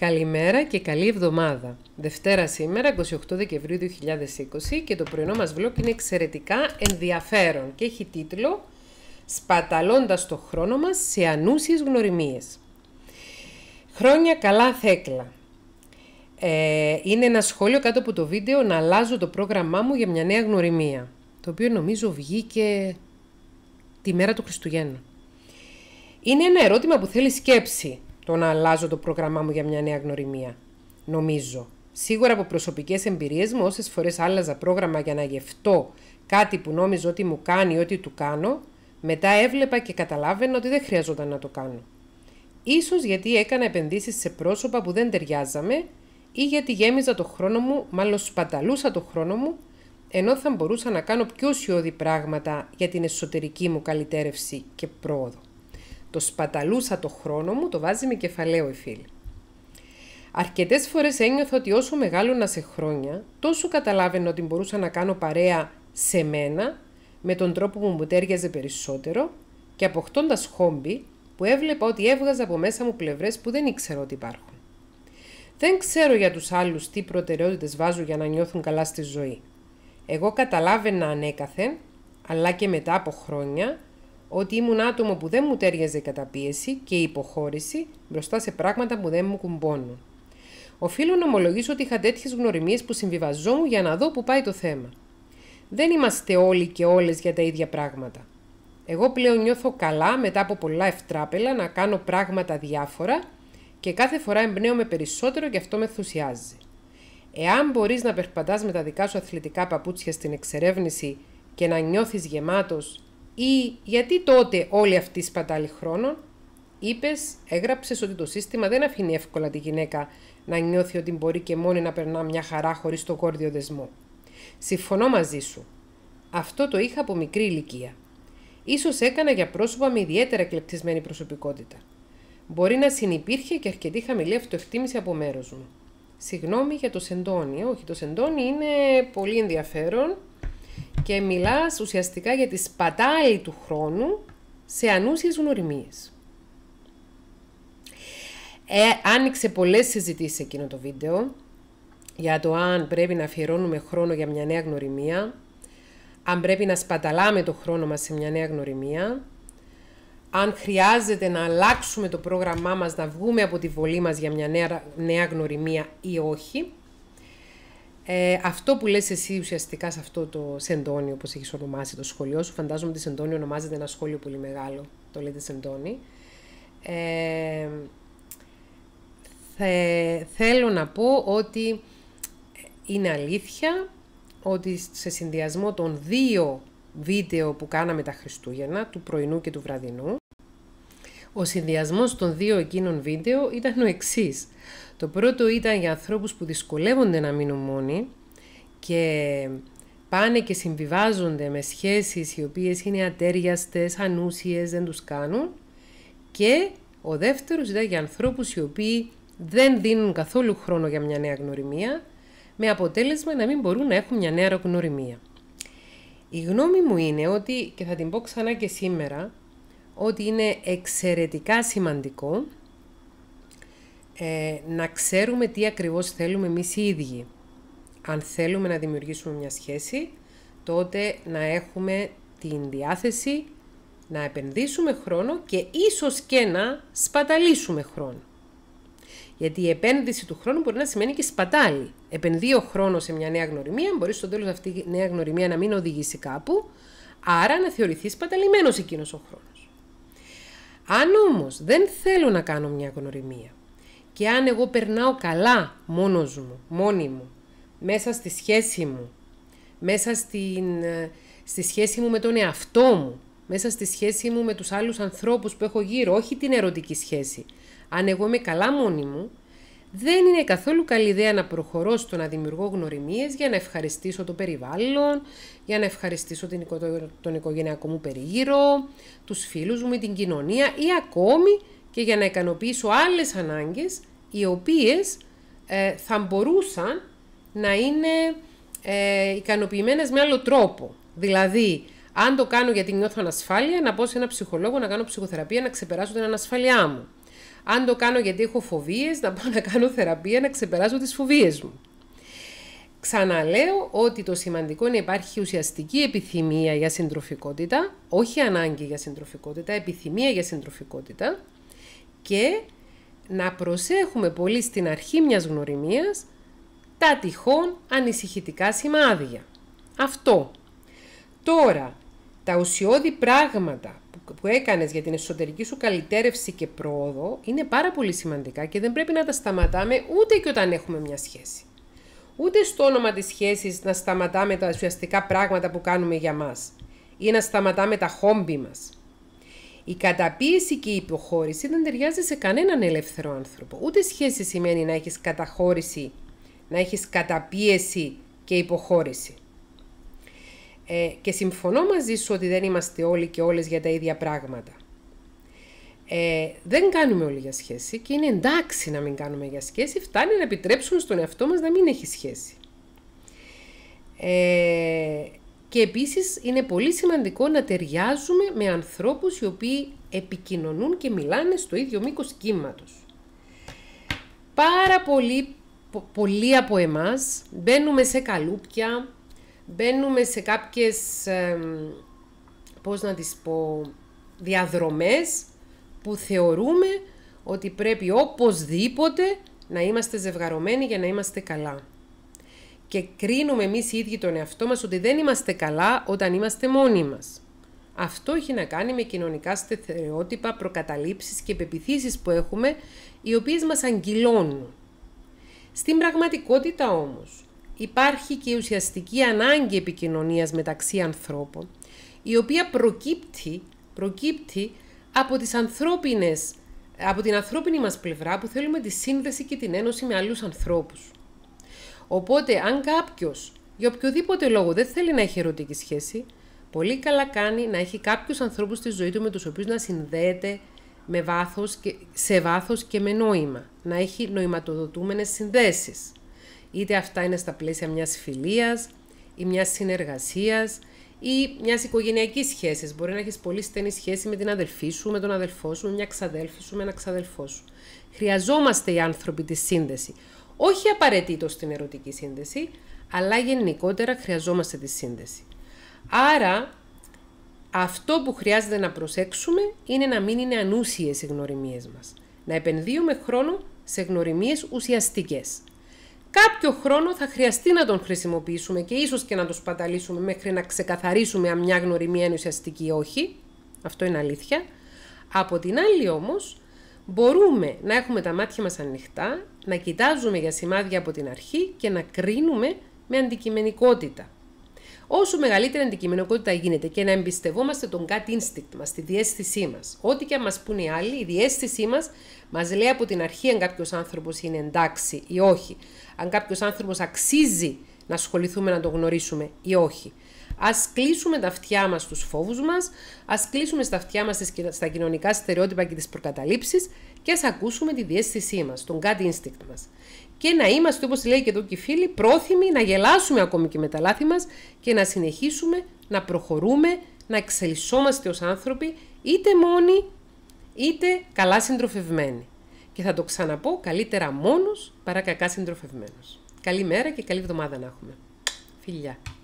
Καλημέρα και καλή εβδομάδα. Δευτέρα σήμερα, 28 Δεκεμβρίου 2020 και το πρωινό μας vlog είναι εξαιρετικά ενδιαφέρον και έχει τίτλο «Σπαταλώντας το χρόνο μας σε ανούσιες γνωριμίες». Χρόνια καλά θέκλα. Ε, είναι ένα σχόλιο κάτω από το βίντεο να αλλάζω το πρόγραμμά μου για μια νέα γνωριμία, το οποίο νομίζω βγήκε τη μέρα του Χριστουγέννου. Είναι ένα ερώτημα που θέλει σκέψη το να αλλάζω το πρόγραμμά μου για μια νέα γνωριμία. Νομίζω. Σίγουρα από προσωπικές εμπειρίες μου, όσες φορές άλλαζα πρόγραμμα για να γευτώ κάτι που νόμιζα ότι μου κάνει ότι του κάνω, μετά έβλεπα και καταλάβαινα ότι δεν χρειαζόταν να το κάνω. Ίσως γιατί έκανα επενδύσεις σε πρόσωπα που δεν ταιριάζαμε ή γιατί γέμιζα το χρόνο μου, μάλλον σπαταλούσα το χρόνο μου, ενώ θα μπορούσα να κάνω πιο σιώδη πράγματα για την εσωτερική μου καλυτέρευση και πρόοδο. Το σπαταλούσα το χρόνο μου, το βάζει με κεφαλαίο η φίλη. Αρκετές φορές ένιωθα ότι όσο μεγάλωνα σε χρόνια, τόσο καταλάβαινα ότι μπορούσα να κάνω παρέα σε μένα, με τον τρόπο που μου τέριαζε περισσότερο και αποκτώντας χόμπι που έβλεπα ότι έβγαζα από μέσα μου πλευρές που δεν ήξερα ότι υπάρχουν. Δεν ξέρω για τους άλλους τι προτεραιότητες βάζω για να νιώθουν καλά στη ζωή. Εγώ καταλάβαινα ανέκαθεν, αλλά και μετά από χρόνια, ότι ήμουν άτομο που δεν μου τέριαζε η καταπίεση και η υποχώρηση μπροστά σε πράγματα που δεν μου κουμπώνουν. Οφείλω να ομολογήσω ότι είχα τέτοιες γνωριμίες που συμβιβαζόμουν για να δω που πάει το θέμα. Δεν είμαστε όλοι και όλες για τα ίδια πράγματα. Εγώ πλέον νιώθω καλά μετά από πολλά ευτράπελα να κάνω πράγματα διάφορα και κάθε φορά εμπνέομαι περισσότερο και αυτό με ενθουσιάζει. Εάν μπορείς να περπατάς με τα δικά σου αθλητικά παπούτσια στην εξερεύνηση και να νιώθεις γεμάτος ή γιατί τότε όλη αυτή η σπατάλη χρόνων. Είπες, έγραψες ότι το σύστημα δεν αφήνει εύκολα τη γυναίκα να νιώθει ότι μπορεί και μόνη να περνά μια χαρά χωρίς το κόρδιο δεσμό. Συμφωνώ μαζί σου. Αυτό το είχα από μικρή ηλικία. Ίσως έκανα για πρόσωπα με ιδιαίτερα κλεπτισμένη προσωπικότητα. Μπορεί να συνεπήρχε και αρκετή χαμηλή αυτοεκτίμηση από μέρος μου. Συγγνώμη για το σεντόνι. Ε, όχι, το σεντόνι είναι πολύ ενδιαφέρον και μιλάς ουσιαστικά για τη σπατάλη του χρόνου σε ανούσιες γνωριμίες. Ε, άνοιξε πολλές συζητήσεις εκείνο το βίντεο για το αν πρέπει να αφιερώνουμε χρόνο για μια νέα γνωριμία, αν πρέπει να σπαταλάμε το χρόνο μας σε μια νέα γνωριμία, αν χρειάζεται να αλλάξουμε το πρόγραμμά μας, να βγούμε από τη βολή μας για μια νέα, νέα γνωριμία ή όχι. Ε, αυτό που λες εσύ ουσιαστικά σε αυτό το Σεντόνιο όπως έχεις ονομάσει το σχολείο σου, φαντάζομαι ότι Σεντόνιο ονομάζεται ένα σχόλιο πολύ μεγάλο, το λέτε Σεντόνι. Ε, θέλω να πω ότι είναι αλήθεια ότι σε συνδυασμό των δύο βίντεο που κάναμε τα Χριστούγεννα, του πρωινού και του βραδινού, ο συνδυασμός των δύο εκείνων βίντεο ήταν ο εξής. Το πρώτο ήταν για ανθρώπους που δυσκολεύονται να μείνουν μόνοι και πάνε και συμβιβάζονται με σχέσεις οι οποίες είναι ατέριαστες, ανούσιες, δεν τους κάνουν. Και ο δεύτερος ήταν για ανθρώπους οι οποίοι δεν δίνουν καθόλου χρόνο για μια νέα γνωριμία, με αποτέλεσμα να μην μπορούν να έχουν μια νέα γνωριμία. Η γνώμη μου είναι ότι, και θα την πω ξανά και σήμερα, ότι είναι εξαιρετικά σημαντικό ε, να ξέρουμε τι ακριβώς θέλουμε εμείς οι ίδιοι. Αν θέλουμε να δημιουργήσουμε μια σχέση, τότε να έχουμε την διάθεση να επενδύσουμε χρόνο και ίσως και να σπαταλήσουμε χρόνο. Γιατί η επένδυση του χρόνου μπορεί να σημαίνει και σπατάλη. ο χρόνος σε μια νέα γνωριμία, μπορεί στο τέλος αυτή η νέα γνωριμία να μην οδηγήσει κάπου, άρα να θεωρηθεί σπαταλημένος εκείνος ο χρόνος. Αν όμως δεν θέλω να κάνω μια γνωριμία και αν εγώ περνάω καλά μόνος μου, μόνη μου, μέσα στη σχέση μου, μέσα στην, ε, στη σχέση μου με τον εαυτό μου, μέσα στη σχέση μου με τους άλλους ανθρώπους που έχω γύρω, όχι την ερωτική σχέση. Αν εγώ είμαι καλά μόνη μου, δεν είναι καθόλου καλή ιδέα να προχωρώ στο να δημιουργώ γνωριμίες για να ευχαριστήσω το περιβάλλον, για να ευχαριστήσω την, τον οικογενειακό μου περίγυρο, τους φίλους μου, την κοινωνία ή ακόμη και για να ικανοποιήσω άλλες ανάγκες οι οποίες ε, θα μπορούσαν να είναι ε, ικανοποιημένες με άλλο τρόπο. Δηλαδή, αν το κάνω γιατί νιώθω ανασφάλεια, να πω σε ένα ψυχολόγο να κάνω ψυχοθεραπεία, να ξεπεράσω την ανασφάλειά μου. Αν το κάνω γιατί έχω φοβίες, να πάω να κάνω θεραπεία, να ξεπεράσω τις φοβίες μου. Ξαναλέω ότι το σημαντικό είναι να υπάρχει ουσιαστική επιθυμία για συντροφικότητα, όχι ανάγκη για συντροφικότητα, επιθυμία για συντροφικότητα και να προσέχουμε πολύ στην αρχή μιας γνωριμίας τα τυχόν ανησυχητικά σημάδια. Αυτό. Τώρα, τα ουσιώδη πράγματα που έκανες για την εσωτερική σου καλυτέρευση και πρόοδο είναι πάρα πολύ σημαντικά και δεν πρέπει να τα σταματάμε ούτε και όταν έχουμε μια σχέση. Ούτε στο όνομα της σχέσης να σταματάμε τα ουσιαστικά πράγματα που κάνουμε για μας ή να σταματάμε τα χόμπι μας. Η καταπίεση και η υποχώρηση δεν ταιριάζει σε κανέναν ελεύθερο άνθρωπο. Ούτε σχέση σημαίνει να έχεις καταχώρηση, να έχεις καταπίεση και υποχώρηση. Ε, και συμφωνώ μαζί σου ότι δεν είμαστε όλοι και όλες για τα ίδια πράγματα. Ε, δεν κάνουμε όλοι για σχέση και είναι εντάξει να μην κάνουμε για σχέση, φτάνει να επιτρέψουμε στον εαυτό μας να μην έχει σχέση. Ε, και επίσης είναι πολύ σημαντικό να ταιριάζουμε με ανθρώπους οι οποίοι επικοινωνούν και μιλάνε στο ίδιο μήκος κύματος. Πάρα πολύ πολλοί από εμάς μπαίνουμε σε καλούπια, μπαίνουμε σε κάποιες, ε, πώς να τις πω, διαδρομές που θεωρούμε ότι πρέπει οπωσδήποτε να είμαστε ζευγαρωμένοι για να είμαστε καλά. Και κρίνουμε εμείς οι ίδιοι τον εαυτό μας ότι δεν είμαστε καλά όταν είμαστε μόνοι μας. Αυτό έχει να κάνει με κοινωνικά στερεότυπα, προκαταλήψεις και πεπιθήσεις που έχουμε, οι οποίες μας αγκυλώνουν. Στην πραγματικότητα όμως, υπάρχει και η ουσιαστική ανάγκη επικοινωνίας μεταξύ ανθρώπων, η οποία προκύπτει, προκύπτει από, τις ανθρώπινες, από την ανθρώπινη μας πλευρά που θέλουμε τη σύνδεση και την ένωση με άλλους ανθρώπους. Οπότε, αν κάποιος για οποιοδήποτε λόγο δεν θέλει να έχει ερωτική σχέση, πολύ καλά κάνει να έχει κάποιους ανθρώπους στη ζωή του με τους οποίους να συνδέεται με και, σε βάθος και με νόημα, να έχει νοηματοδοτούμενες συνδέσεις. Είτε αυτά είναι στα πλαίσια μιας φιλίας ή μιας συνεργασίας ή μιας οικογενειακής σχέσης. Μπορεί να έχεις πολύ στενή σχέση με την αδελφή σου, με τον αδελφό σου, μια ξαδέλφη σου, με ένα ξαδελφό σου. Χρειαζόμαστε οι άνθρωποι τη σύνδεση. Όχι απαραίτητος στην ερωτική σύνδεση, αλλά γενικότερα χρειαζόμαστε τη σύνδεση. Άρα, αυτό που χρειάζεται να προσέξουμε είναι να μην είναι ανούσιες οι γνωριμίες μας. Να επενδύουμε χρόνο σε γνωριμίες ουσιαστικές κάποιο χρόνο θα χρειαστεί να τον χρησιμοποιήσουμε και ίσως και να τον σπαταλήσουμε μέχρι να ξεκαθαρίσουμε αν μια γνωριμία είναι ουσιαστική ή όχι. Αυτό είναι αλήθεια. Από την άλλη όμως, μπορούμε να έχουμε τα μάτια μας ανοιχτά, να κοιτάζουμε για σημάδια από την αρχή και να κρίνουμε με αντικειμενικότητα. Όσο μεγαλύτερη αντικειμενικότητα γίνεται και να εμπιστευόμαστε τον gut instinct μας, τη διέστησή μας. Ό,τι και αν μας πούνε οι άλλοι, η διέστησή μας μας λέει από την αρχή αν κάποιος άνθρωπος είναι εντάξει ή όχι. Αν κάποιος άνθρωπος αξίζει να ασχοληθούμε να τον γνωρίσουμε ή όχι. Ας κλείσουμε τα αυτιά μας στους φόβους μας, ας κλείσουμε στα αυτιά μας στα κοινωνικά στερεότυπα και τις προκαταλήψεις και ας ακούσουμε τη διέστησή μας, τον gut instinct μας και να είμαστε, όπως λέει και εδώ και οι φίλοι, πρόθυμοι να γελάσουμε ακόμη και με τα λάθη μας και να συνεχίσουμε να προχωρούμε, να εξελισσόμαστε ως άνθρωποι, είτε μόνοι, είτε καλά συντροφευμένοι. Και θα το ξαναπώ, καλύτερα μόνος παρά κακά συντροφευμένος. Καλή μέρα και καλή εβδομάδα να έχουμε. Φιλιά!